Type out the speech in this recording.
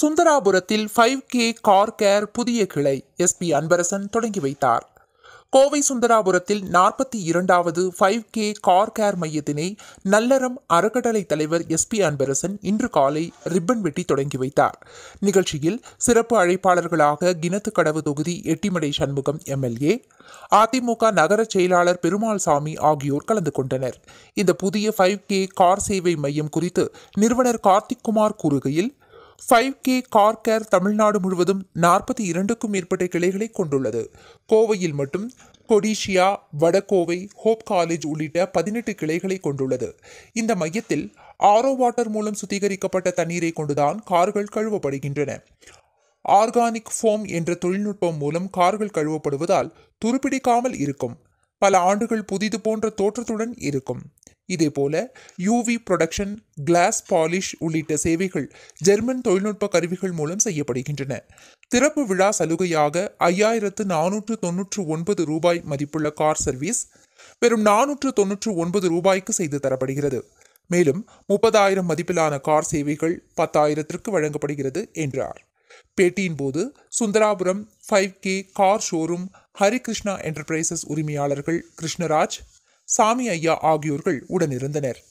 சுந்தராபுரத்தில் five K car care புதிய கிளை SP Anbarasan தொடங்கி வைத்தார் கோவை சுந்தராபுரத்தில் நாற்பத்தி இரண்டாவது ஃபைவ் கே கார் கேர் மையத்தினை நல்லறம் அறக்கட்டளை தலைவர் எஸ் பி அன்பரசன் இன்று காலை ரிப்பன் வெட்டி தொடங்கி வைத்தார் நிகழ்ச்சியில் சிறப்பு அழைப்பாளர்களாக கிணத்துக்கடவு தொகுதி எட்டிமடை சண்முகம் எம்எல்ஏ அதிமுக நகர செயலாளர் பெருமாள் சாமி ஆகியோர் கலந்து கொண்டனர் இந்த புதிய ஃபைவ் கே கார் சேவை மையம் குறித்து நிறுவனர் கார்த்திக் குமார் கூறுகையில் five K car care Tamil Nadu முழுவதும் நாற்பத்தி இரண்டுக்கும் மேற்பட்ட கிளைகளை கொண்டுள்ளது கோவையில் மட்டும் கொடிஷியா வடகோவை ஹோப் காலேஜ் உள்ளிட்ட பதினெட்டு கிளைகளை கொண்டுள்ளது இந்த மையத்தில் ஆரோ வாட்டர் மூலம் சுத்திகரிக்கப்பட்ட தண்ணீரை கொண்டுதான் கார்கள் கழுவப்படுகின்றன ஆர்கானிக் ஃபோம் என்ற தொழில்நுட்பம் மூலம் கார்கள் கழுவப்படுவதால் துருப்பிடிக்காமல் இருக்கும் பல ஆண்டுகள் புதிது போன்ற தோற்றத்துடன் இருக்கும் இதேபோல யூவி ப்ரொடக்ஷன் கிளாஸ் பாலிஷ் உள்ளிட்ட சேவைகள் ஜெர்மன் தொழில்நுட்ப கருவிகள் மூலம் செய்யப்படுகின்றன திறப்பு விழா சலுகையாக ஐயாயிரத்து நானூற்று தொன்னூற்று ஒன்பது ரூபாய் மதிப்புள்ள கார் சர்வீஸ் வெறும் நானூற்று தொன்னூற்று ஒன்பது ரூபாய்க்கு செய்து தரப்படுகிறது மேலும் முப்பதாயிரம் மதிப்பிலான கார் சேவைகள் பத்தாயிரத்திற்கு வழங்கப்படுகிறது என்றார் பேட்டியின் போது Sundarapuram five K car showroom Harikrishna enterprises உரிமையாளர்கள் கிருஷ்ணராஜ் சாமி ஐயா ஆகியோர்கள் உடனிருந்தனர்